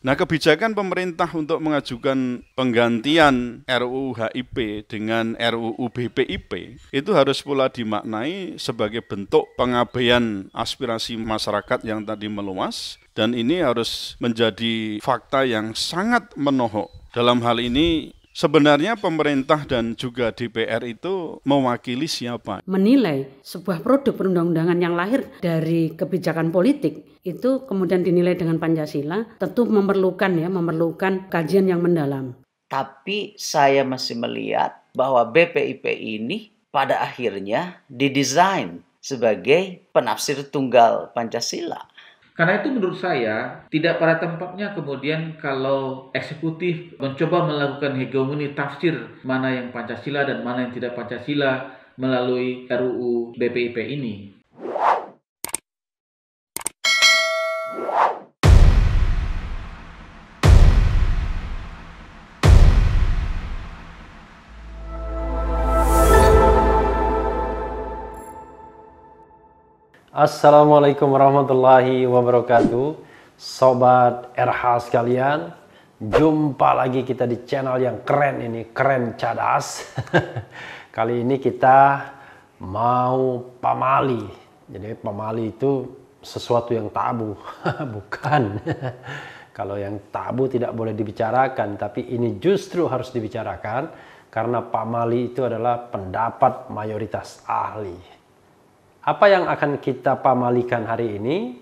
Nah, kebijakan pemerintah untuk mengajukan penggantian RUU HIP dengan RUU BPIP itu harus pula dimaknai sebagai bentuk pengabaian aspirasi masyarakat yang tadi meluas dan ini harus menjadi fakta yang sangat menohok. Dalam hal ini Sebenarnya pemerintah dan juga DPR itu mewakili siapa? Menilai sebuah produk perundang-undangan yang lahir dari kebijakan politik itu kemudian dinilai dengan Pancasila tentu memerlukan ya memerlukan kajian yang mendalam. Tapi saya masih melihat bahwa BPIP ini pada akhirnya didesain sebagai penafsir tunggal Pancasila. Karena itu menurut saya tidak pada tempatnya kemudian kalau eksekutif mencoba melakukan hegemoni tafsir mana yang Pancasila dan mana yang tidak Pancasila melalui RUU BPIP ini. Assalamualaikum warahmatullahi wabarakatuh Sobat RH sekalian Jumpa lagi kita di channel yang keren ini Keren Cadas Kali ini kita mau pamali Jadi pamali itu sesuatu yang tabu Bukan Kalau yang tabu tidak boleh dibicarakan Tapi ini justru harus dibicarakan Karena pamali itu adalah pendapat mayoritas ahli apa yang akan kita pamalikan hari ini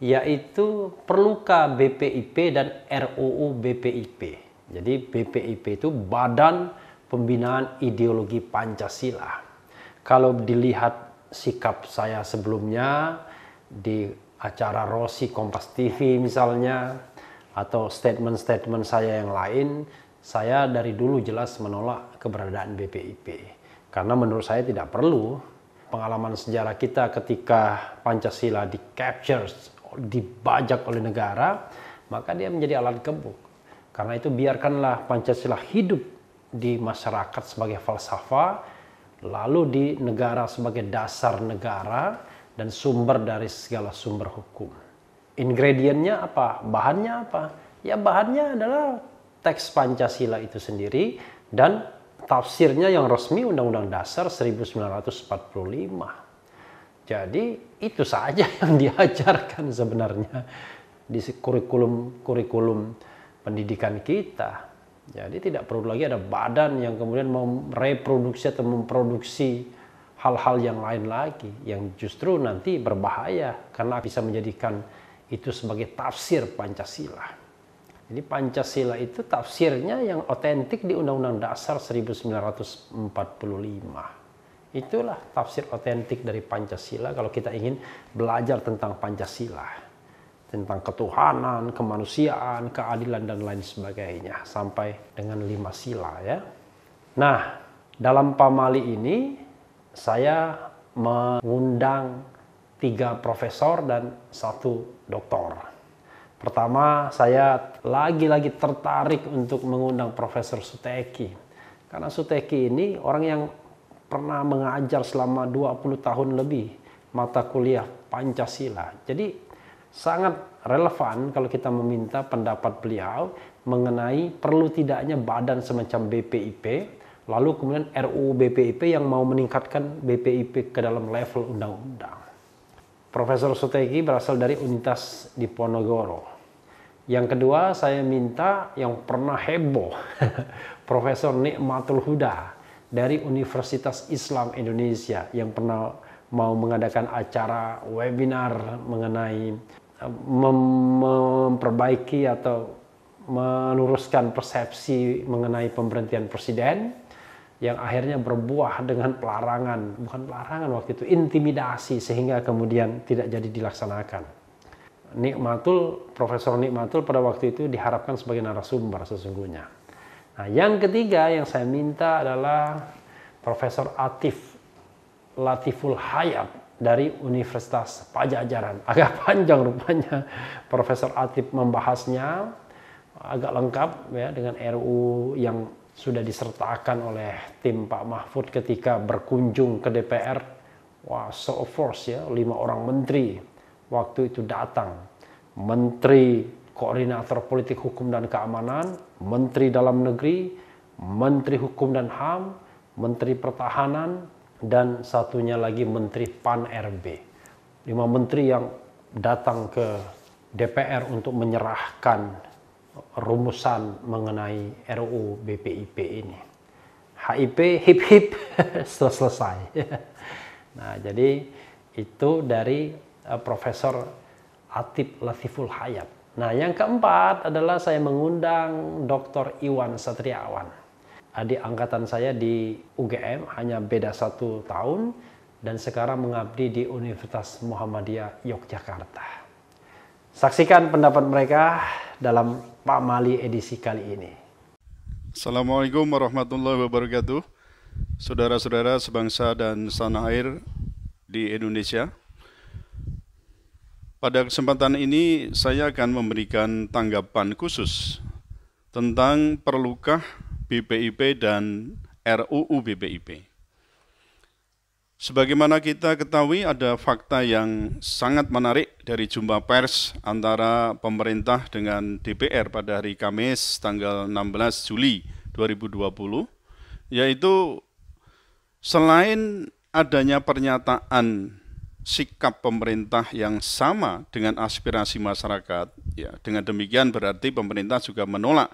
yaitu perluka BPIP dan RUU BPIP. Jadi BPIP itu Badan Pembinaan Ideologi Pancasila. Kalau dilihat sikap saya sebelumnya di acara Rosi Kompas TV misalnya atau statement-statement saya yang lain, saya dari dulu jelas menolak keberadaan BPIP. Karena menurut saya tidak perlu pengalaman sejarah kita ketika Pancasila di capture, dibajak oleh negara, maka dia menjadi alat gebuk. Karena itu biarkanlah Pancasila hidup di masyarakat sebagai falsafah, lalu di negara sebagai dasar negara dan sumber dari segala sumber hukum. Ingredientnya apa? Bahannya apa? Ya bahannya adalah teks Pancasila itu sendiri dan tafsirnya yang resmi Undang-Undang Dasar 1945. Jadi itu saja yang diajarkan sebenarnya di kurikulum kurikulum pendidikan kita. Jadi tidak perlu lagi ada badan yang kemudian mereproduksi atau memproduksi hal-hal yang lain lagi yang justru nanti berbahaya karena bisa menjadikan itu sebagai tafsir Pancasila. Jadi Pancasila itu tafsirnya yang otentik di Undang-Undang Dasar 1945. Itulah tafsir otentik dari Pancasila kalau kita ingin belajar tentang Pancasila. Tentang ketuhanan, kemanusiaan, keadilan, dan lain sebagainya. Sampai dengan lima sila ya. Nah, dalam pamali ini saya mengundang tiga profesor dan satu doktor Pertama, saya lagi-lagi tertarik untuk mengundang Profesor Suteki. Karena Suteki ini orang yang pernah mengajar selama 20 tahun lebih mata kuliah Pancasila. Jadi sangat relevan kalau kita meminta pendapat beliau mengenai perlu tidaknya badan semacam BPIP, lalu kemudian RUU BPIP yang mau meningkatkan BPIP ke dalam level undang-undang. Profesor Sutegi berasal dari Unitas Diponegoro. Yang kedua saya minta yang pernah heboh Profesor Nikmatul Huda dari Universitas Islam Indonesia yang pernah mau mengadakan acara webinar mengenai eh, mem memperbaiki atau meluruskan persepsi mengenai pemberhentian presiden yang akhirnya berbuah dengan pelarangan, bukan pelarangan waktu itu, intimidasi sehingga kemudian tidak jadi dilaksanakan. Nikmatul, Profesor Nikmatul pada waktu itu diharapkan sebagai narasumber sesungguhnya. Nah, yang ketiga yang saya minta adalah Profesor Atif Latiful Hayat dari Universitas Pajajaran. Agak panjang rupanya Profesor Atif membahasnya agak lengkap ya dengan RU yang sudah disertakan oleh tim Pak Mahfud ketika berkunjung ke DPR. Wah, so of force ya, lima orang menteri waktu itu datang. Menteri Koordinator Politik Hukum dan Keamanan, Menteri Dalam Negeri, Menteri Hukum dan HAM, Menteri Pertahanan, dan satunya lagi Menteri PAN-RB. Lima menteri yang datang ke DPR untuk menyerahkan rumusan mengenai RUU BPIP ini. HIP hip hip selesai. nah, jadi itu dari eh, Profesor Atip Latiful Hayat. Nah, yang keempat adalah saya mengundang Dr. Iwan Satriawan. Adik angkatan saya di UGM hanya beda satu tahun dan sekarang mengabdi di Universitas Muhammadiyah Yogyakarta. Saksikan pendapat mereka dalam Pamali edisi kali ini. Assalamualaikum warahmatullahi wabarakatuh. Saudara-saudara sebangsa dan setanah air di Indonesia. Pada kesempatan ini saya akan memberikan tanggapan khusus tentang perlukah BPIP dan RUU BPIP. Sebagaimana kita ketahui ada fakta yang sangat menarik dari jumpa pers antara pemerintah dengan DPR pada hari Kamis tanggal 16 Juli 2020 yaitu selain adanya pernyataan sikap pemerintah yang sama dengan aspirasi masyarakat ya dengan demikian berarti pemerintah juga menolak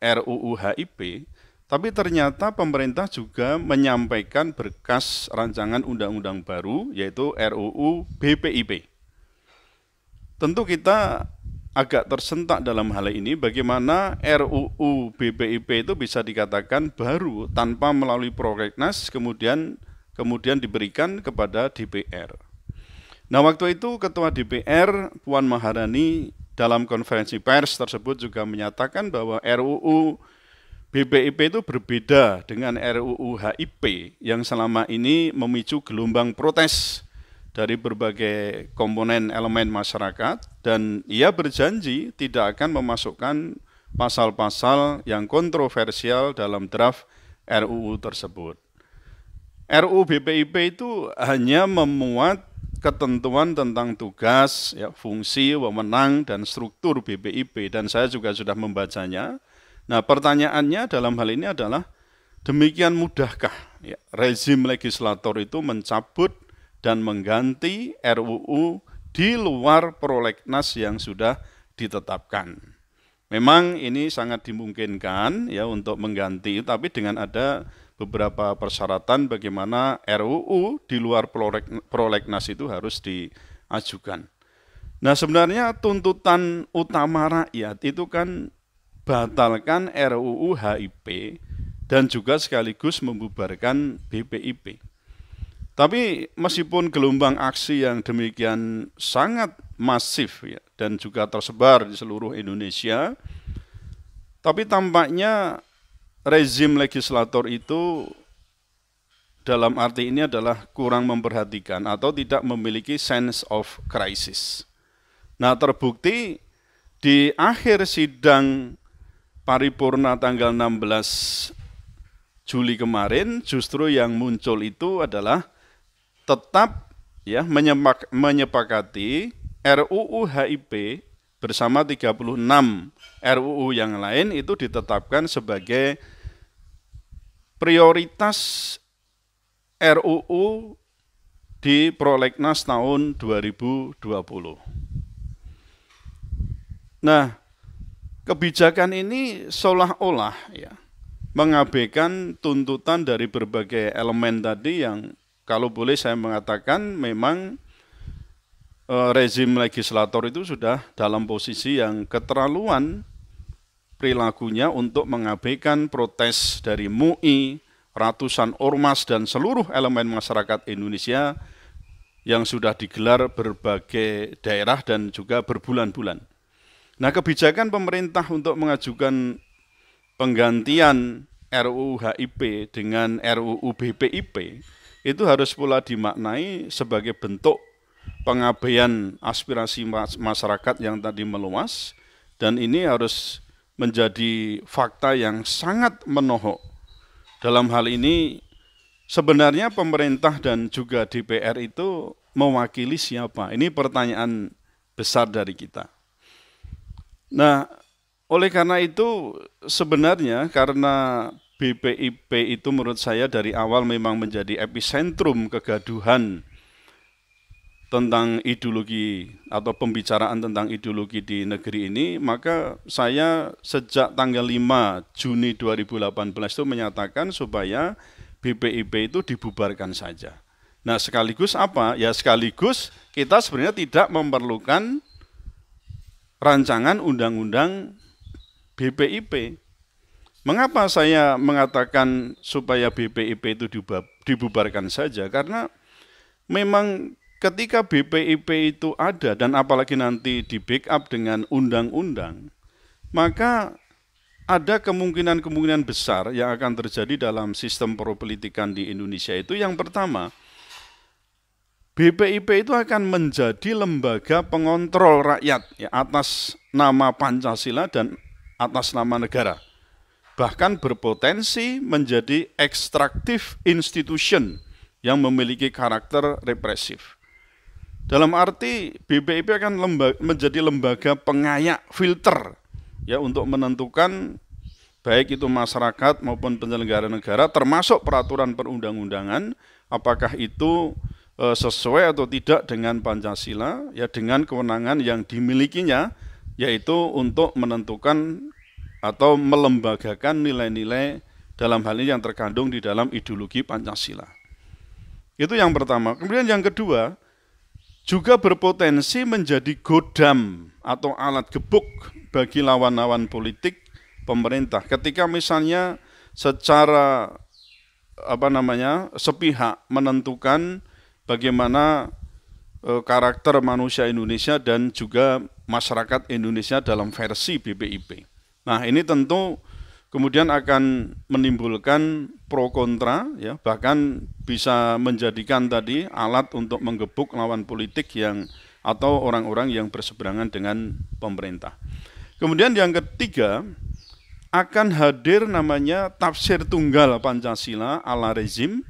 RUU HIP tapi ternyata pemerintah juga menyampaikan berkas rancangan undang-undang baru yaitu RUU BPIP. Tentu kita agak tersentak dalam hal ini bagaimana RUU BPIP itu bisa dikatakan baru tanpa melalui prolegnas kemudian kemudian diberikan kepada DPR. Nah, waktu itu Ketua DPR Puan Maharani dalam konferensi pers tersebut juga menyatakan bahwa RUU BPIP itu berbeda dengan RUU HIP yang selama ini memicu gelombang protes dari berbagai komponen elemen masyarakat dan ia berjanji tidak akan memasukkan pasal-pasal yang kontroversial dalam draft RUU tersebut. RUU BPIP itu hanya memuat ketentuan tentang tugas, ya, fungsi, wewenang, dan struktur BPIP dan saya juga sudah membacanya Nah pertanyaannya dalam hal ini adalah demikian mudahkah ya, rezim legislator itu mencabut dan mengganti RUU di luar prolegnas yang sudah ditetapkan. Memang ini sangat dimungkinkan ya untuk mengganti, tapi dengan ada beberapa persyaratan bagaimana RUU di luar prolegnas itu harus diajukan. Nah sebenarnya tuntutan utama rakyat itu kan batalkan RUU HIP dan juga sekaligus membubarkan BPIP. Tapi meskipun gelombang aksi yang demikian sangat masif ya, dan juga tersebar di seluruh Indonesia, tapi tampaknya rezim legislator itu dalam arti ini adalah kurang memperhatikan atau tidak memiliki sense of crisis. Nah terbukti di akhir sidang paripurna tanggal 16 Juli kemarin justru yang muncul itu adalah tetap ya menyepak, menyepakati RUU HIP bersama 36 RUU yang lain itu ditetapkan sebagai prioritas RUU di prolegnas tahun 2020. Nah, Kebijakan ini seolah-olah ya mengabaikan tuntutan dari berbagai elemen tadi yang kalau boleh saya mengatakan memang e, rezim legislator itu sudah dalam posisi yang keterlaluan perilakunya untuk mengabaikan protes dari MUI, ratusan ormas dan seluruh elemen masyarakat Indonesia yang sudah digelar berbagai daerah dan juga berbulan-bulan. Nah, kebijakan pemerintah untuk mengajukan penggantian RUU HIP dengan RUU BPIP itu harus pula dimaknai sebagai bentuk pengabaian aspirasi masyarakat yang tadi meluas dan ini harus menjadi fakta yang sangat menohok. Dalam hal ini sebenarnya pemerintah dan juga DPR itu mewakili siapa? Ini pertanyaan besar dari kita. Nah, oleh karena itu sebenarnya karena BPIP itu menurut saya dari awal memang menjadi epicentrum kegaduhan tentang ideologi atau pembicaraan tentang ideologi di negeri ini, maka saya sejak tanggal 5 Juni 2018 itu menyatakan supaya BPIP itu dibubarkan saja. Nah, sekaligus apa? Ya sekaligus kita sebenarnya tidak memerlukan rancangan undang-undang BPIP. Mengapa saya mengatakan supaya BPIP itu dibubarkan saja? Karena memang ketika BPIP itu ada dan apalagi nanti di backup dengan undang-undang, maka ada kemungkinan-kemungkinan besar yang akan terjadi dalam sistem perpolitikan di Indonesia itu yang pertama, BPIP itu akan menjadi lembaga pengontrol rakyat ya, atas nama Pancasila dan atas nama negara. Bahkan berpotensi menjadi ekstraktif institution yang memiliki karakter represif. Dalam arti BPIP akan lembaga, menjadi lembaga pengayak filter ya untuk menentukan baik itu masyarakat maupun penyelenggara negara termasuk peraturan perundang-undangan apakah itu Eh, sesuai atau tidak dengan Pancasila ya dengan kewenangan yang dimilikinya yaitu untuk menentukan atau melembagakan nilai-nilai dalam hal ini yang terkandung di dalam ideologi Pancasila. Itu yang pertama. Kemudian yang kedua, juga berpotensi menjadi godam atau alat gebuk bagi lawan-lawan politik pemerintah. Ketika misalnya secara apa namanya sepihak menentukan bagaimana eh, karakter manusia Indonesia dan juga masyarakat Indonesia dalam versi BPIP. Nah, ini tentu kemudian akan menimbulkan pro kontra ya, bahkan bisa menjadikan tadi alat untuk menggebuk lawan politik yang atau orang-orang yang berseberangan dengan pemerintah. Kemudian yang ketiga, akan hadir namanya tafsir tunggal Pancasila ala rezim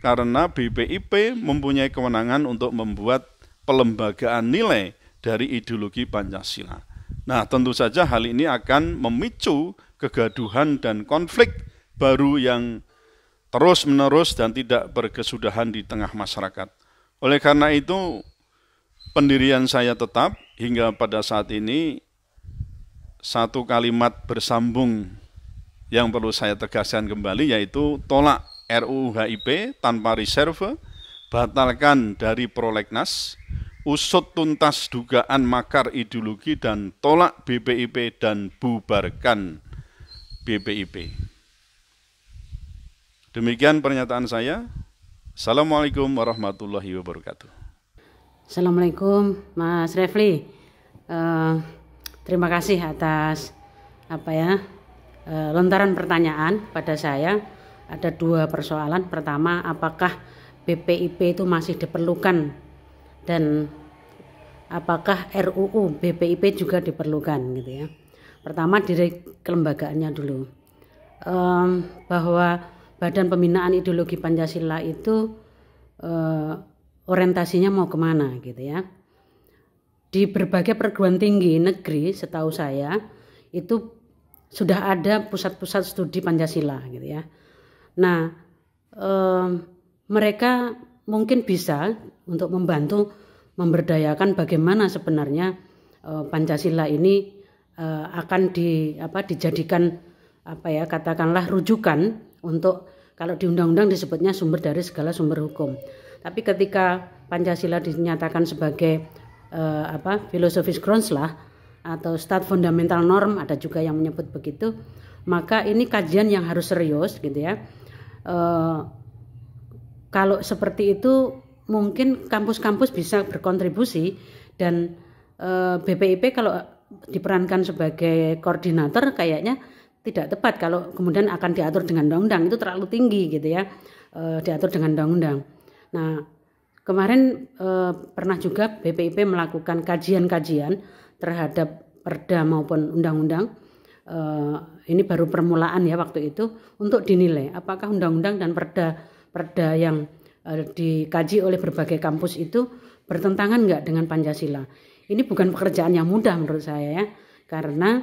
karena BPIP mempunyai kewenangan untuk membuat pelembagaan nilai dari ideologi Pancasila. Nah, tentu saja hal ini akan memicu kegaduhan dan konflik baru yang terus-menerus dan tidak berkesudahan di tengah masyarakat. Oleh karena itu, pendirian saya tetap hingga pada saat ini satu kalimat bersambung yang perlu saya tegaskan kembali yaitu tolak RUU HIP tanpa reserve, batalkan dari prolegnas, usut tuntas dugaan makar ideologi dan tolak BPIP dan bubarkan BPIP. Demikian pernyataan saya. Assalamualaikum warahmatullahi wabarakatuh. Assalamualaikum Mas Refli. Uh, terima kasih atas apa ya uh, lontaran pertanyaan pada saya ada dua persoalan. Pertama, apakah BPIP itu masih diperlukan dan apakah RUU BPIP juga diperlukan gitu ya. Pertama dari kelembagaannya dulu. Um, bahwa Badan Pembinaan Ideologi Pancasila itu uh, orientasinya mau kemana gitu ya. Di berbagai perguruan tinggi negeri setahu saya itu sudah ada pusat-pusat studi Pancasila gitu ya Nah, um, mereka mungkin bisa untuk membantu memberdayakan bagaimana sebenarnya uh, Pancasila ini uh, akan di apa dijadikan apa ya katakanlah rujukan untuk kalau di undang-undang disebutnya sumber dari segala sumber hukum. Tapi ketika Pancasila dinyatakan sebagai uh, apa filosofis lah atau stat fundamental norm ada juga yang menyebut begitu, maka ini kajian yang harus serius gitu ya Eh, kalau seperti itu mungkin kampus-kampus bisa berkontribusi dan e, eh, BPIP kalau diperankan sebagai koordinator kayaknya tidak tepat kalau kemudian akan diatur dengan undang-undang itu terlalu tinggi gitu ya e, diatur dengan undang-undang. Nah kemarin e, pernah juga BPIP melakukan kajian-kajian terhadap perda maupun undang-undang e, ini baru permulaan ya waktu itu untuk dinilai apakah undang-undang dan perda-perda yang eh, dikaji oleh berbagai kampus itu bertentangan enggak dengan Pancasila. Ini bukan pekerjaan yang mudah menurut saya ya karena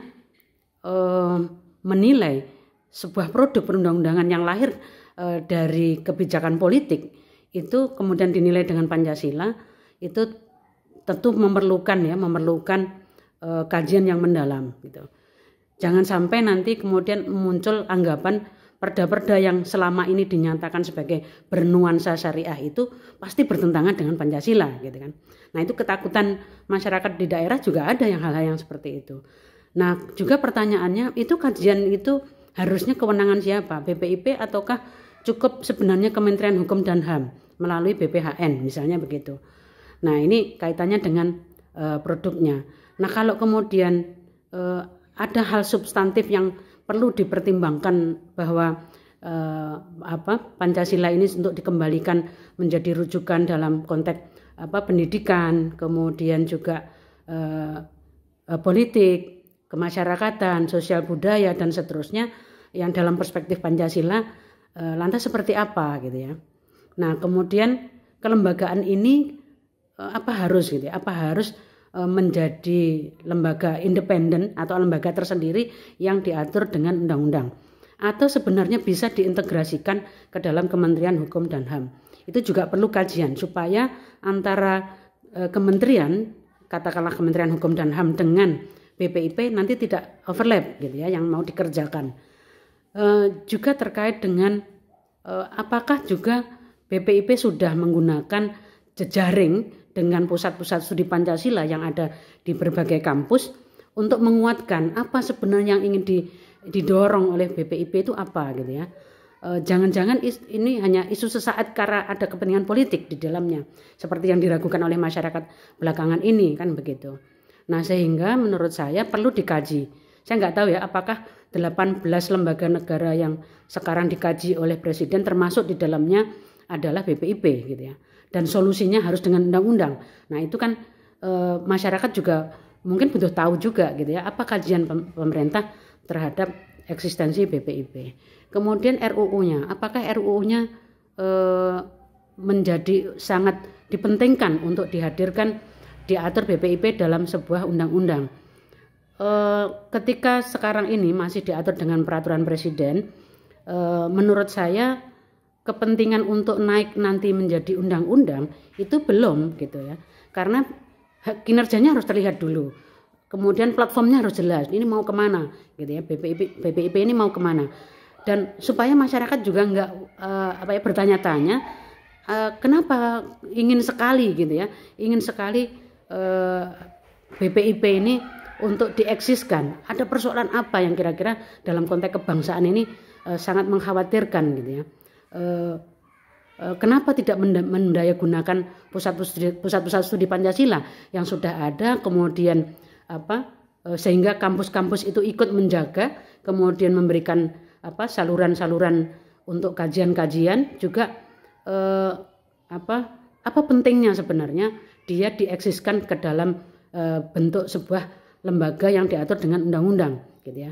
eh, menilai sebuah produk perundang-undangan yang lahir e, dari kebijakan politik itu kemudian dinilai dengan Pancasila itu tentu memerlukan ya memerlukan e, kajian yang mendalam gitu. Jangan sampai nanti kemudian muncul anggapan perda-perda yang selama ini dinyatakan sebagai bernuansa syariah itu pasti bertentangan dengan Pancasila gitu kan. Nah, itu ketakutan masyarakat di daerah juga ada yang hal-hal yang seperti itu. Nah, juga pertanyaannya itu kajian itu harusnya kewenangan siapa? BPIP ataukah cukup sebenarnya Kementerian Hukum dan HAM melalui BPHN misalnya begitu. Nah, ini kaitannya dengan uh, produknya. Nah, kalau kemudian eh, ada hal substantif yang perlu dipertimbangkan bahwa eh, apa Pancasila ini untuk dikembalikan menjadi rujukan dalam konteks apa pendidikan, kemudian juga eh, eh politik, kemasyarakatan, sosial budaya dan seterusnya yang dalam perspektif Pancasila eh, lantas seperti apa gitu ya. Nah, kemudian kelembagaan ini eh, apa harus gitu ya, apa harus E, menjadi lembaga independen atau lembaga tersendiri yang diatur dengan undang-undang atau sebenarnya bisa diintegrasikan ke dalam Kementerian Hukum dan HAM. Itu juga perlu kajian supaya antara e, kementerian katakanlah Kementerian Hukum dan HAM dengan BPIP nanti tidak overlap gitu ya yang mau dikerjakan. E, juga terkait dengan apakah juga BPIP sudah menggunakan jejaring dengan pusat-pusat studi Pancasila yang ada di berbagai kampus untuk menguatkan apa sebenarnya yang ingin didorong oleh BPIP itu apa gitu ya. E, jangan-jangan ini hanya isu sesaat karena ada kepentingan politik di dalamnya, seperti yang diragukan oleh masyarakat belakangan ini kan begitu. Nah sehingga menurut saya perlu dikaji. Saya nggak tahu ya apakah 18 lembaga negara yang sekarang dikaji oleh presiden termasuk di dalamnya adalah BPIP gitu ya. Dan solusinya harus dengan undang-undang. Nah, itu kan e, masyarakat juga mungkin butuh tahu juga gitu ya apa kajian pemerintah terhadap eksistensi BPIP. Kemudian RUU-nya, apakah RUU-nya e, eh, menjadi sangat dipentingkan untuk dihadirkan diatur BPIP dalam sebuah undang-undang. E, ketika sekarang ini masih diatur dengan peraturan presiden, e, menurut saya kepentingan untuk naik nanti menjadi undang-undang itu belum gitu ya karena kinerjanya harus terlihat dulu kemudian platformnya harus jelas ini mau kemana gitu ya BPIP BPIP ini mau kemana dan supaya masyarakat juga nggak uh, apa ya bertanya-tanya uh, kenapa ingin sekali gitu ya ingin sekali uh, eh, BPIP ini untuk dieksiskan ada persoalan apa yang kira-kira dalam konteks kebangsaan ini uh, sangat mengkhawatirkan gitu ya Eh, eh, kenapa tidak mendaya gunakan pusat-pusat studi Pancasila yang sudah ada kemudian apa eh, sehingga kampus-kampus itu ikut menjaga kemudian memberikan apa saluran-saluran untuk kajian-kajian juga eh, apa apa pentingnya sebenarnya dia dieksiskan ke dalam eh, bentuk sebuah lembaga yang diatur dengan undang-undang gitu ya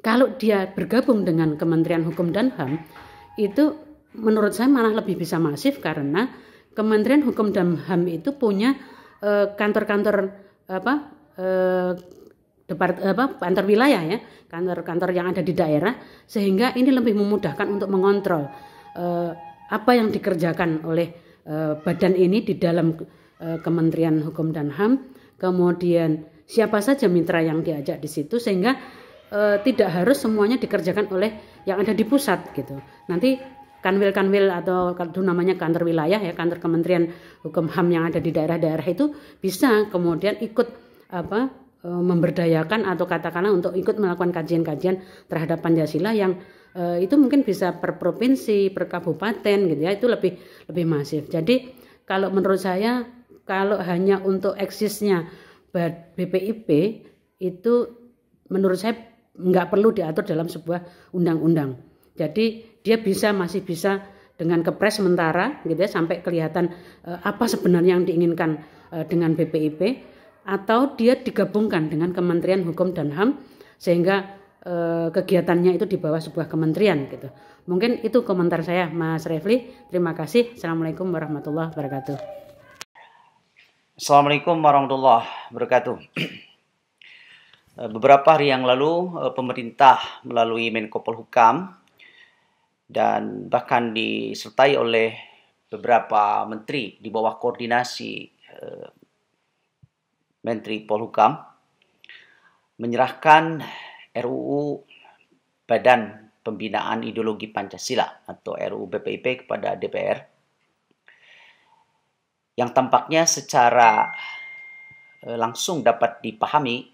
kalau dia bergabung dengan Kementerian Hukum dan HAM itu menurut saya malah lebih bisa masif karena Kementerian Hukum dan HAM itu punya eh, kantor-kantor eh, apa eh, depart apa kantor wilayah ya kantor-kantor yang ada di daerah sehingga ini lebih memudahkan untuk mengontrol uh, apa yang dikerjakan oleh uh, badan ini di dalam uh, Kementerian Hukum dan Ham kemudian siapa saja mitra yang diajak di situ sehingga uh, tidak harus semuanya dikerjakan oleh yang ada di pusat gitu. Nanti kanwil-kanwil atau itu namanya kantor wilayah ya kantor Kementerian Hukum HAM yang ada di daerah-daerah itu bisa kemudian ikut apa e, memberdayakan atau katakanlah untuk ikut melakukan kajian-kajian terhadap Pancasila yang eh, itu mungkin bisa per provinsi, per kabupaten gitu ya itu lebih lebih masif. Jadi kalau menurut saya kalau hanya untuk eksisnya BPIP itu menurut saya nggak perlu diatur dalam sebuah undang-undang. Jadi dia bisa masih bisa dengan kepres sementara gitu ya sampai kelihatan uh, apa sebenarnya yang diinginkan uh, dengan BPIP atau dia digabungkan dengan Kementerian Hukum dan HAM sehingga eh, kegiatannya itu di bawah sebuah kementerian gitu. Mungkin itu komentar saya Mas Refli. Terima kasih. Assalamualaikum warahmatullahi wabarakatuh. Assalamualaikum warahmatullahi wabarakatuh. Eh, beberapa hari yang lalu, eh, pemerintah melalui Menko Polhukam dan bahkan disertai oleh beberapa menteri di bawah koordinasi eh, Menteri Polhukam menyerahkan RUU Badan Pembinaan Ideologi Pancasila atau RUU BPIP kepada DPR yang tampaknya secara langsung dapat dipahami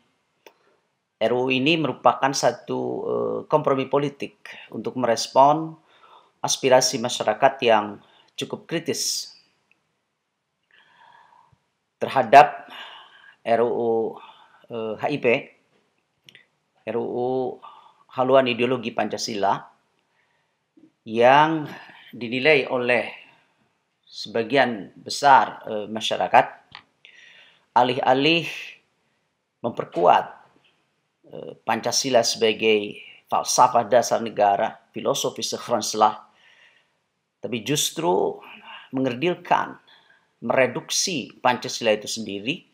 RUU ini merupakan satu eh, kompromi politik untuk merespon aspirasi masyarakat yang cukup kritis terhadap RUU HIP, eh, RUU haluan ideologi Pancasila yang dinilai oleh sebagian besar eh, masyarakat alih-alih memperkuat Eh, Pancasila sebagai falsafah dasar negara, filosofi sekhranslah, tapi justru mengerdilkan, mereduksi Pancasila itu sendiri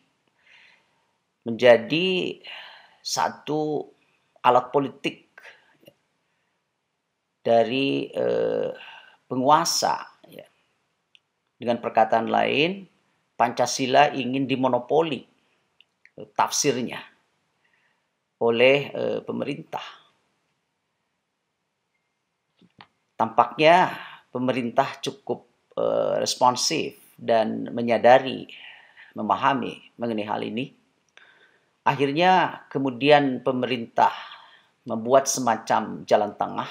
menjadi satu alat politik dari eh, penguasa. Ya. Dengan perkataan lain, Pancasila ingin dimonopoli eh, tafsirnya oleh e, pemerintah. Tampaknya pemerintah cukup e, responsif dan menyadari, memahami mengenai hal ini. Akhirnya kemudian pemerintah membuat semacam jalan tengah,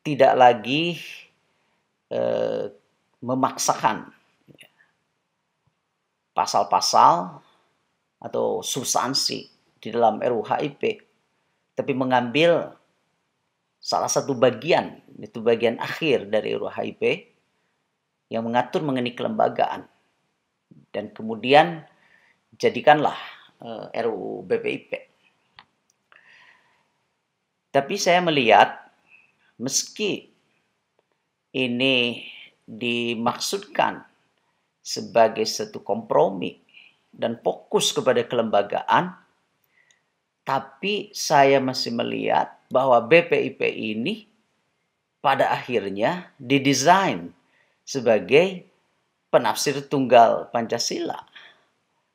tidak lagi e, memaksakan pasal-pasal atau substansi di dalam RUHIP, tapi mengambil salah satu bagian, itu bagian akhir dari RUHIP yang mengatur mengenai kelembagaan. Dan kemudian jadikanlah eh, RUU BPIP. Tapi saya melihat meski ini dimaksudkan sebagai satu kompromi dan fokus kepada kelembagaan, tapi saya masih melihat bahwa BPIP ini pada akhirnya didesain sebagai penafsir tunggal Pancasila.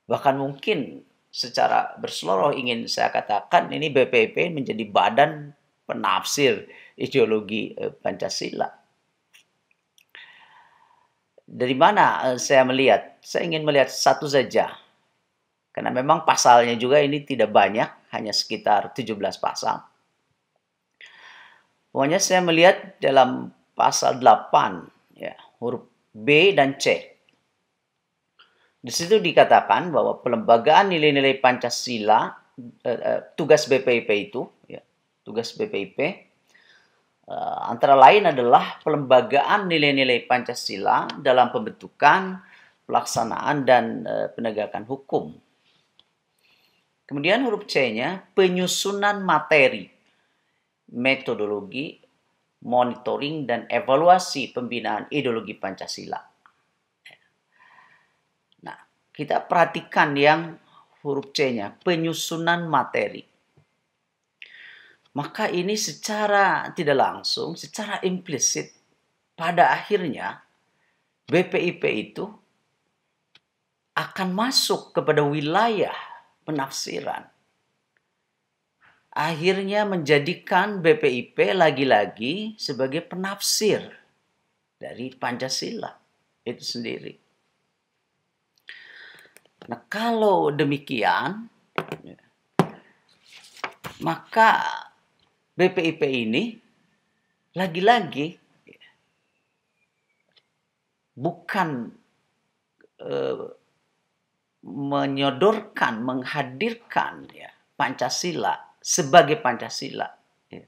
Bahkan mungkin secara berseluruh ingin saya katakan ini BPIP menjadi badan penafsir ideologi eh, Pancasila. Dari mana eh, saya melihat? Saya ingin melihat satu saja karena memang pasalnya juga ini tidak banyak, hanya sekitar 17 pasal. Pokoknya saya melihat dalam pasal 8, ya, huruf B dan C. Di situ dikatakan bahwa pelembagaan nilai-nilai Pancasila, eh, eh tugas BPIP itu, ya, tugas BPIP, eh, antara lain adalah pelembagaan nilai-nilai Pancasila dalam pembentukan, pelaksanaan, dan eh, penegakan hukum. Kemudian huruf C-nya penyusunan materi, metodologi, monitoring, dan evaluasi pembinaan ideologi Pancasila. Nah, kita perhatikan yang huruf C-nya, penyusunan materi. Maka ini secara tidak langsung, secara implisit, pada akhirnya BPIP itu akan masuk kepada wilayah penafsiran. Akhirnya menjadikan BPIP lagi-lagi sebagai penafsir dari Pancasila itu sendiri. Nah, kalau demikian, ya, maka BPIP ini lagi-lagi ya, bukan eh, menyodorkan, menghadirkan ya, Pancasila sebagai Pancasila. Ya.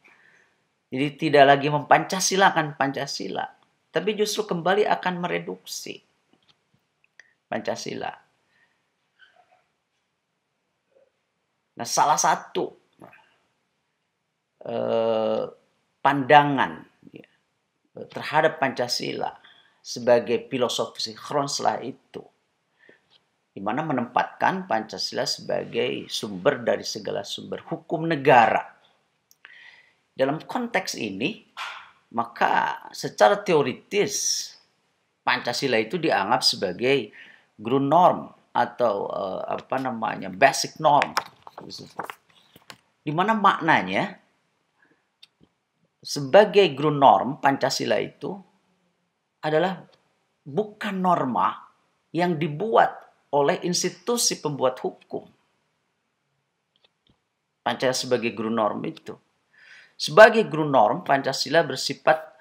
Jadi tidak lagi mempancasilakan Pancasila, tapi justru kembali akan mereduksi Pancasila. Nah, salah satu eh, pandangan ya, terhadap Pancasila sebagai filosofi Kronslah itu di mana menempatkan Pancasila sebagai sumber dari segala sumber hukum negara. Dalam konteks ini, maka secara teoritis Pancasila itu dianggap sebagai ground norm atau uh, apa namanya basic norm di mana maknanya sebagai ground norm Pancasila itu adalah bukan norma yang dibuat oleh institusi pembuat hukum. Pancasila sebagai guru norm itu. Sebagai guru norm, Pancasila bersifat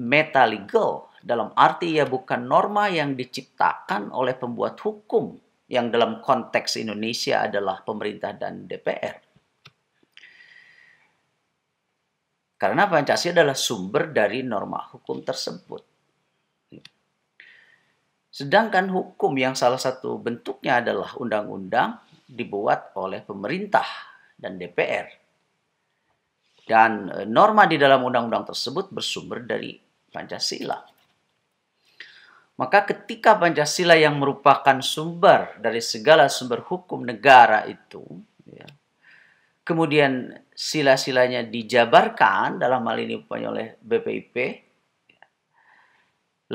metalegal dalam arti ia bukan norma yang diciptakan oleh pembuat hukum yang dalam konteks Indonesia adalah pemerintah dan DPR. Karena Pancasila adalah sumber dari norma hukum tersebut. Sedangkan hukum yang salah satu bentuknya adalah undang-undang dibuat oleh pemerintah dan DPR. Dan e, norma di dalam undang-undang tersebut bersumber dari Pancasila. Maka ketika Pancasila yang merupakan sumber dari segala sumber hukum negara itu, ya, kemudian sila-silanya dijabarkan dalam hal ini oleh BPIP,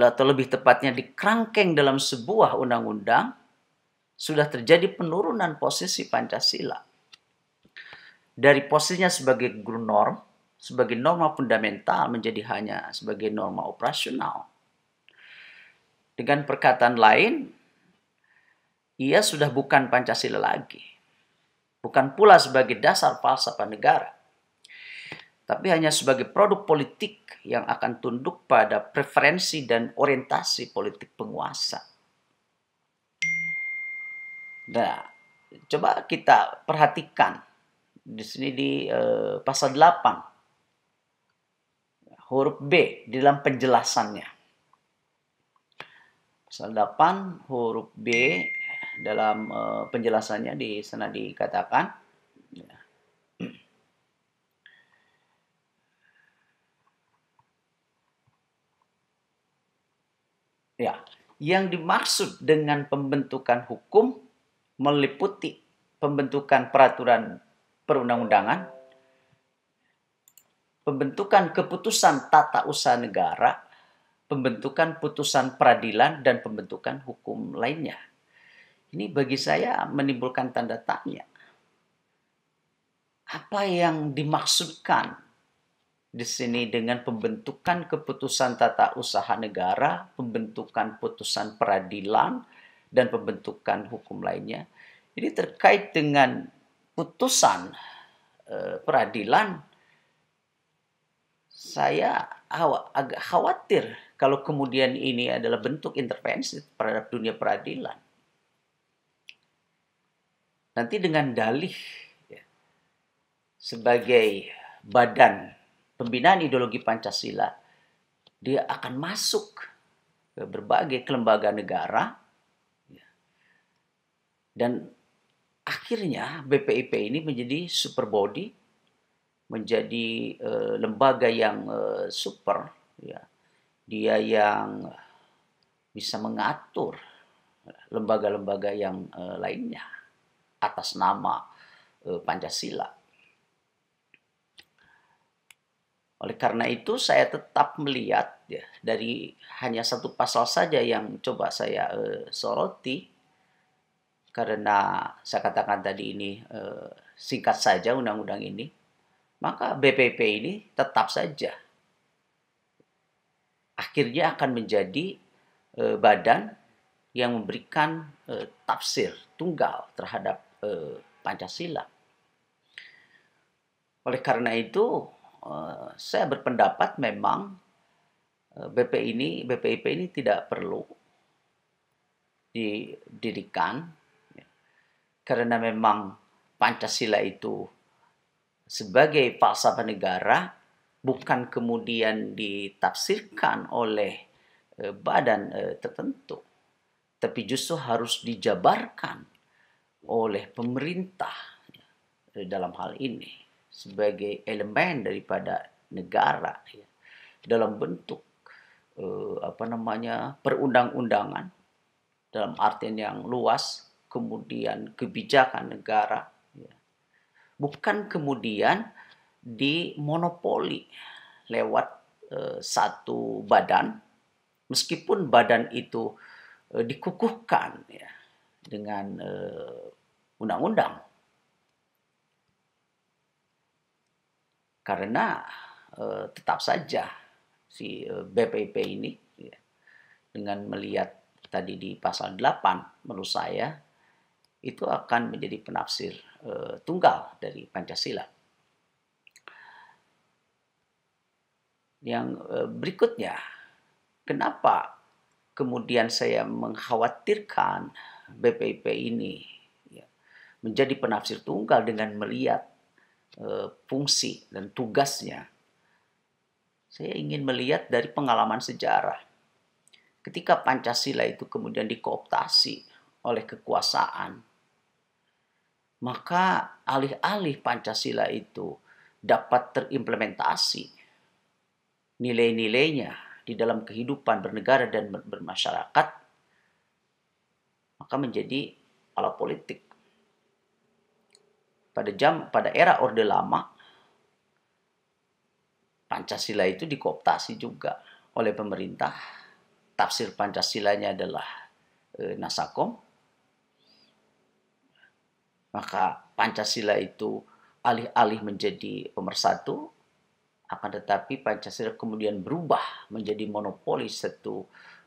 atau lebih tepatnya di kerangkeng dalam sebuah undang-undang, sudah terjadi penurunan posisi Pancasila. Dari posisinya sebagai norm, sebagai norma fundamental menjadi hanya sebagai norma operasional. Dengan perkataan lain, ia sudah bukan Pancasila lagi. Bukan pula sebagai dasar falsafah negara tapi hanya sebagai produk politik yang akan tunduk pada preferensi dan orientasi politik penguasa. Nah, coba kita perhatikan di sini di eh, pasal 8 huruf B di dalam penjelasannya. Pasal 8 huruf B dalam eh, penjelasannya di sana dikatakan Ya, yang dimaksud dengan pembentukan hukum meliputi pembentukan peraturan perundang-undangan, pembentukan keputusan tata usaha negara, pembentukan putusan peradilan dan pembentukan hukum lainnya. Ini bagi saya menimbulkan tanda tanya. Apa yang dimaksudkan di sini dengan pembentukan keputusan tata usaha negara, pembentukan putusan peradilan, dan pembentukan hukum lainnya. Ini terkait dengan putusan eh, peradilan. Saya agak khawatir kalau kemudian ini adalah bentuk intervensi terhadap dunia peradilan. Nanti dengan dalih ya, sebagai badan pembinaan ideologi Pancasila, dia akan masuk ke berbagai kelembagaan negara ya. dan akhirnya BPIP ini menjadi super body, menjadi eh, lembaga yang eh, super, ya. dia yang bisa mengatur lembaga-lembaga yang eh, lainnya atas nama Pancasila. Oleh karena itu saya tetap melihat ya, dari hanya satu pasal saja yang coba saya uh, soroti karena saya katakan tadi ini uh, singkat saja undang-undang ini, maka BPP ini tetap saja akhirnya akan menjadi uh, badan yang memberikan uh, tafsir tunggal terhadap uh, Pancasila. Oleh karena itu, Eh, saya berpendapat memang eh, BP ini, BPIP ini tidak perlu didirikan ya. karena memang Pancasila itu sebagai falsafah negara bukan kemudian ditafsirkan oleh eh, badan tertentu tapi justru harus dijabarkan oleh pemerintah ya, dalam hal ini sebagai elemen daripada negara ya, dalam bentuk eh, apa namanya perundang-undangan dalam artian yang luas kemudian kebijakan negara ya. bukan kemudian dimonopoli lewat eh, satu badan meskipun badan itu eh, dikukuhkan ya dengan eh, undang-undang Karena eh, tetap saja si eh, BPP ini ya, dengan melihat tadi di pasal 8 menurut saya itu akan menjadi penafsir eh, tunggal dari Pancasila. Yang berikutnya, kenapa kemudian saya mengkhawatirkan BPP ini ya, menjadi penafsir tunggal dengan melihat Eh, fungsi dan tugasnya, saya ingin melihat dari pengalaman sejarah. Ketika Pancasila itu kemudian dikooptasi oleh kekuasaan, maka alih-alih Pancasila itu dapat terimplementasi nilai-nilainya di dalam kehidupan bernegara dan bermasyarakat, maka menjadi ala politik pada jam pada era Orde Lama Pancasila itu dikooptasi juga oleh pemerintah. Tafsir Pancasilanya adalah e, Nasakom. Maka Pancasila itu alih-alih menjadi pemersatu akan tetapi Pancasila kemudian berubah menjadi monopoli satu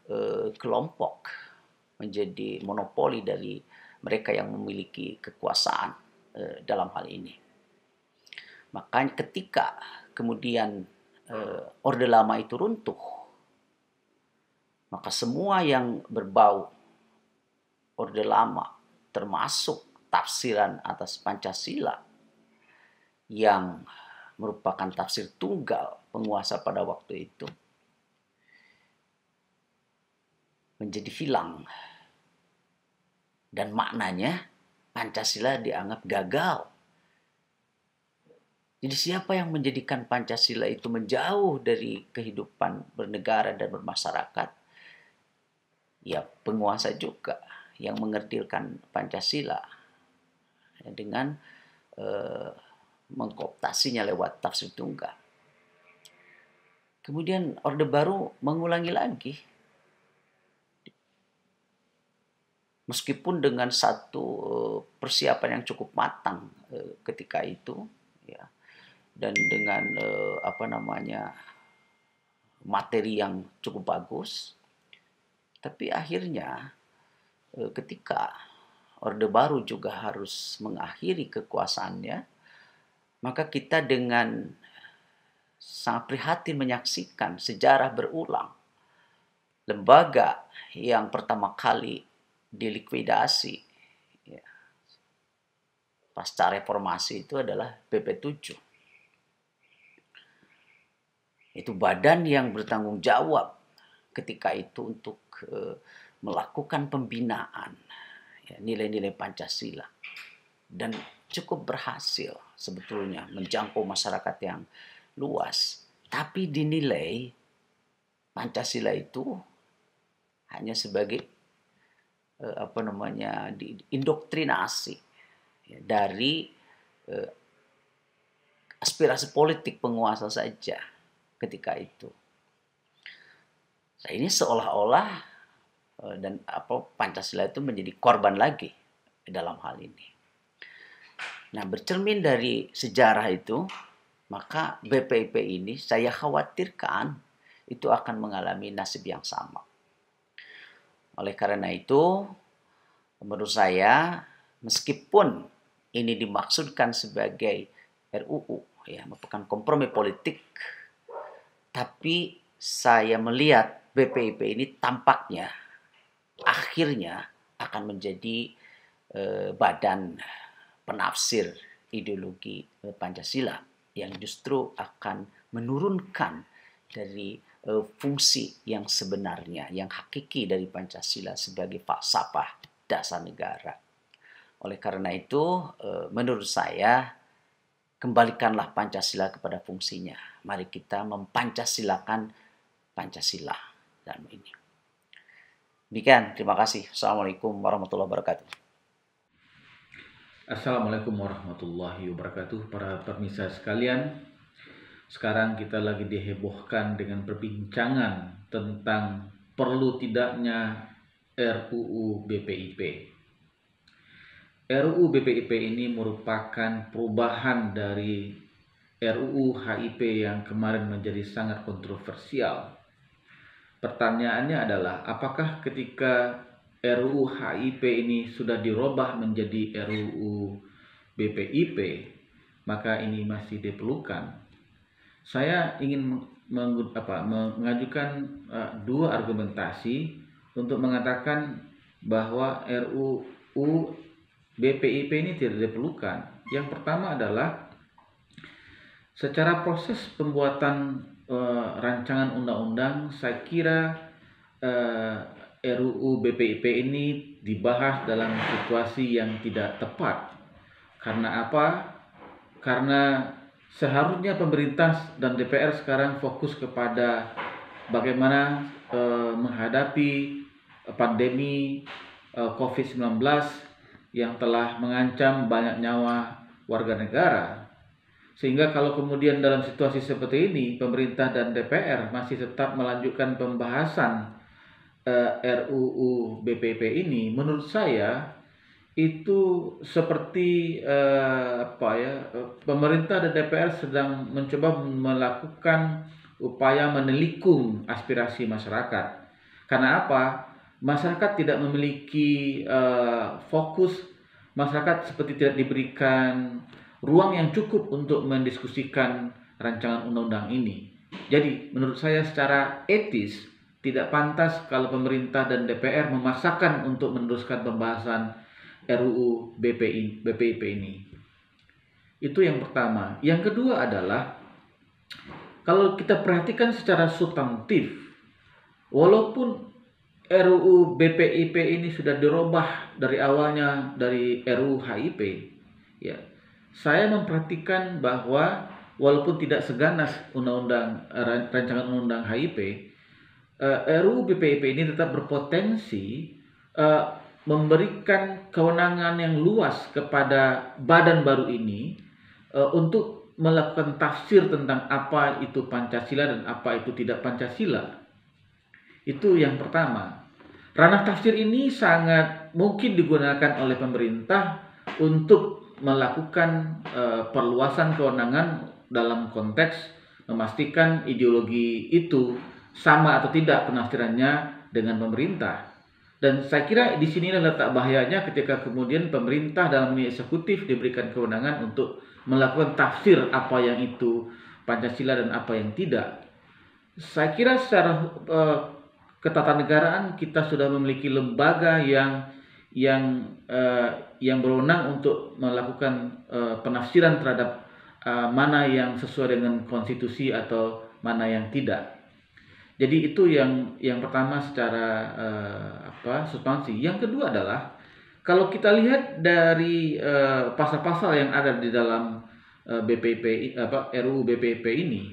e, kelompok menjadi monopoli dari mereka yang memiliki kekuasaan Eh, dalam hal ini. maka ketika kemudian uh, Orde Lama itu runtuh, maka semua yang berbau Orde Lama termasuk tafsiran atas Pancasila yang merupakan tafsir tunggal penguasa pada waktu itu menjadi hilang dan maknanya Pancasila dianggap gagal. Jadi siapa yang menjadikan Pancasila itu menjauh dari kehidupan bernegara dan bermasyarakat? Ya penguasa juga yang mengertilkan Pancasila ya, dengan eh, mengkooptasinya lewat tafsir tunggal. Kemudian Orde Baru mengulangi lagi meskipun dengan satu eh, persiapan yang cukup matang eh, ketika itu ya dan dengan eh, apa namanya materi yang cukup bagus tapi akhirnya ketika Orde Baru juga harus mengakhiri kekuasaannya maka kita dengan sangat prihatin menyaksikan sejarah berulang lembaga yang pertama kali dilikuidasi ya. pasca reformasi itu adalah PP 7 itu badan yang bertanggung jawab ketika itu untuk eh, melakukan pembinaan ya, nilai-nilai ya, Pancasila dan cukup berhasil sebetulnya menjangkau masyarakat yang luas tapi dinilai Pancasila itu hanya sebagai uh, apa namanya diindoktrinasi ya, dari uh, aspirasi politik penguasa saja ketika itu. Nah, ini seolah-olah uh, dan apa Pancasila itu menjadi korban lagi dalam hal ini. Nah, bercermin dari sejarah itu, maka BPIP ini saya khawatirkan itu akan mengalami nasib yang sama. Oleh karena itu, menurut saya, meskipun ini dimaksudkan sebagai RUU, ya, merupakan kompromi politik, tapi saya melihat BPIP ini tampaknya akhirnya akan menjadi eh, badan penafsir ideologi Pancasila yang justru akan menurunkan dari Eh, fungsi yang sebenarnya, yang hakiki dari Pancasila sebagai falsafah dasar negara. Oleh karena itu, eh, menurut saya, kembalikanlah Pancasila kepada fungsinya. Mari kita mempancasilakan Pancasila dalam ini. Demikian, terima kasih. Assalamualaikum warahmatullahi wabarakatuh. Assalamualaikum warahmatullahi wabarakatuh para pemirsa sekalian. Sekarang kita lagi dihebohkan dengan perbincangan tentang perlu tidaknya RUU BPIP. RUU BPIP ini merupakan perubahan dari RUU HIP yang kemarin menjadi sangat kontroversial. Pertanyaannya adalah apakah ketika RUU HIP ini sudah dirubah menjadi RUU BPIP, maka ini masih diperlukan saya ingin meng, apa, mengajukan uh, dua argumentasi untuk mengatakan bahwa RUU BPIP ini tidak diperlukan. Yang pertama adalah secara proses pembuatan uh, rancangan undang-undang, saya kira uh, eh, RUU BPIP ini dibahas dalam situasi yang tidak tepat. Karena apa? Karena seharusnya pemerintah dan DPR sekarang fokus kepada bagaimana e, menghadapi eh, pandemi e, eh, COVID-19 yang telah mengancam banyak nyawa warga negara. Sehingga kalau kemudian dalam situasi seperti ini pemerintah dan DPR masih tetap melanjutkan pembahasan e, RUU BPP ini menurut saya itu seperti eh, apa ya pemerintah dan DPR sedang mencoba melakukan upaya menelikung aspirasi masyarakat. Karena apa? Masyarakat tidak memiliki eh, fokus, masyarakat seperti tidak diberikan ruang yang cukup untuk mendiskusikan rancangan undang-undang ini. Jadi menurut saya secara etis tidak pantas kalau pemerintah dan DPR memaksakan untuk meneruskan pembahasan RUU BPI, BPIP ini. Itu yang pertama. Yang kedua adalah kalau kita perhatikan secara substantif, walaupun RUU BPIP ini sudah dirubah dari awalnya dari RUU HIP, ya, saya memperhatikan bahwa walaupun tidak seganas undang-undang rancangan undang-undang HIP, eh, RUU BPIP ini tetap berpotensi eh, memberikan kewenangan yang luas kepada badan baru ini e, untuk melakukan tafsir tentang apa itu Pancasila dan apa itu tidak Pancasila. Itu yang pertama. Ranah tafsir ini sangat mungkin digunakan oleh pemerintah untuk melakukan e, perluasan kewenangan dalam konteks memastikan ideologi itu sama atau tidak penafsirannya dengan pemerintah dan saya kira di sinilah letak bahayanya ketika kemudian pemerintah dalam ini eksekutif diberikan kewenangan untuk melakukan tafsir apa yang itu Pancasila dan apa yang tidak. Saya kira secara uh, ketatanegaraan kita sudah memiliki lembaga yang yang uh, yang berwenang untuk melakukan uh, penafsiran terhadap uh, mana yang sesuai dengan konstitusi atau mana yang tidak. Jadi itu yang yang pertama secara uh, apa substansi. Yang kedua adalah kalau kita lihat dari eh, pasal-pasal uh, yang ada di dalam uh, eh, BPP apa RUU BPP ini,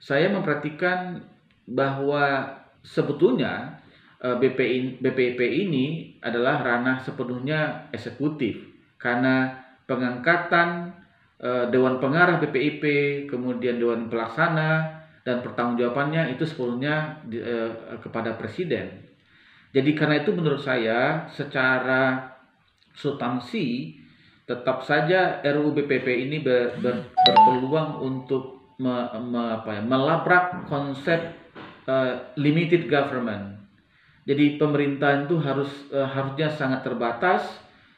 saya memperhatikan bahwa sebetulnya uh, in, BPP ini adalah ranah sepenuhnya eksekutif karena pengangkatan dewan pengarah BPIP, kemudian dewan pelaksana dan pertanggungjawabannya itu sepenuhnya di, eh, kepada presiden. Jadi karena itu menurut saya secara substansi tetap saja RUU BPP ini ber, ber, berpeluang untuk me, me, apa ya, melabrak konsep uh, limited government. Jadi pemerintahan itu harus uh, harusnya sangat terbatas,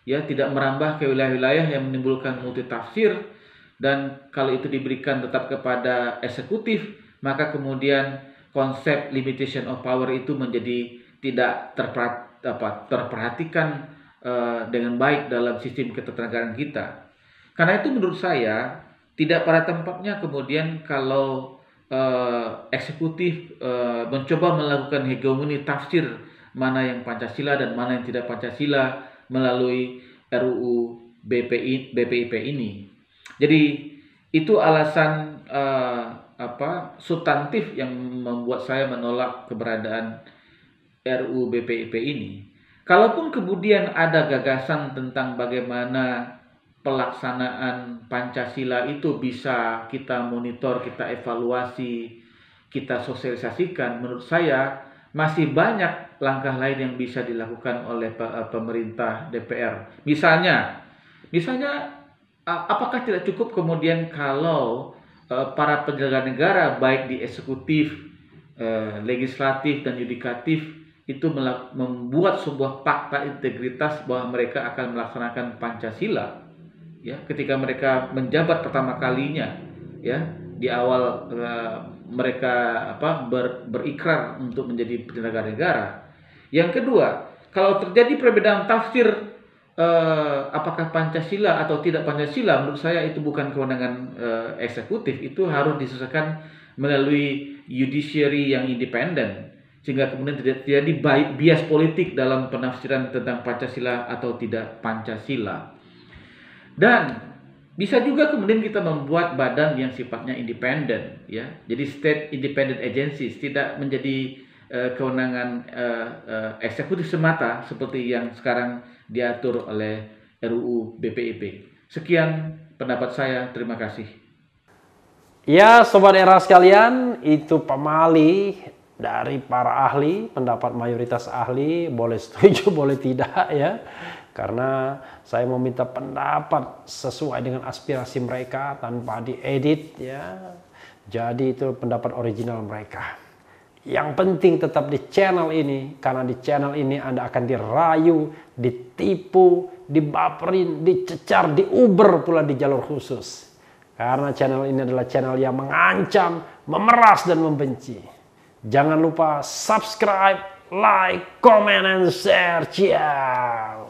ya tidak merambah ke wilayah-wilayah yang menimbulkan multi tafsir. dan kalau itu diberikan tetap kepada eksekutif maka kemudian konsep limitation of power itu menjadi tidak terperhatikan eh, dengan baik dalam sistem ketenagaan kita. Karena itu menurut saya tidak pada tempatnya kemudian kalau eh, eksekutif eh, mencoba melakukan hegemoni tafsir mana yang Pancasila dan mana yang tidak Pancasila melalui RUU BPI BPIP ini. Jadi itu alasan uh, apa substantif yang membuat saya menolak keberadaan RUU BPIP ini. Kalaupun kemudian ada gagasan tentang bagaimana pelaksanaan Pancasila itu bisa kita monitor, kita evaluasi, kita sosialisasikan, menurut saya masih banyak langkah lain yang bisa dilakukan oleh eh, pemerintah DPR. Misalnya, misalnya apakah tidak cukup kemudian kalau Eh, para penyelenggara negara baik di eksekutif, eh, legislatif dan yudikatif itu membuat sebuah fakta integritas bahwa mereka akan melaksanakan Pancasila ya ketika mereka menjabat pertama kalinya ya di awal uh, mereka apa ber, berikrar untuk menjadi penyelenggara negara. Yang kedua, kalau terjadi perbedaan tafsir eh, apakah Pancasila atau tidak Pancasila menurut saya itu bukan kewenangan eh, eksekutif itu harus diselesaikan melalui judiciary yang independen sehingga kemudian tidak terjadi bias politik dalam penafsiran tentang Pancasila atau tidak Pancasila dan bisa juga kemudian kita membuat badan yang sifatnya independen ya jadi state independent agencies tidak menjadi eh, kewenangan uh, uh, eksekutif semata seperti yang sekarang diatur oleh RUU BPIP. Sekian pendapat saya, terima kasih. Ya, sobat era sekalian, itu pemali dari para ahli, pendapat mayoritas ahli, boleh setuju, boleh tidak ya. Karena saya meminta pendapat sesuai dengan aspirasi mereka tanpa diedit ya. Jadi itu pendapat original mereka. Yang penting tetap di channel ini, karena di channel ini Anda akan dirayu, ditipu, dibaperin, dicecar, diuber pula di jalur khusus. Karena channel ini adalah channel yang mengancam, memeras, dan membenci. Jangan lupa subscribe, like, comment, and share. Ciao!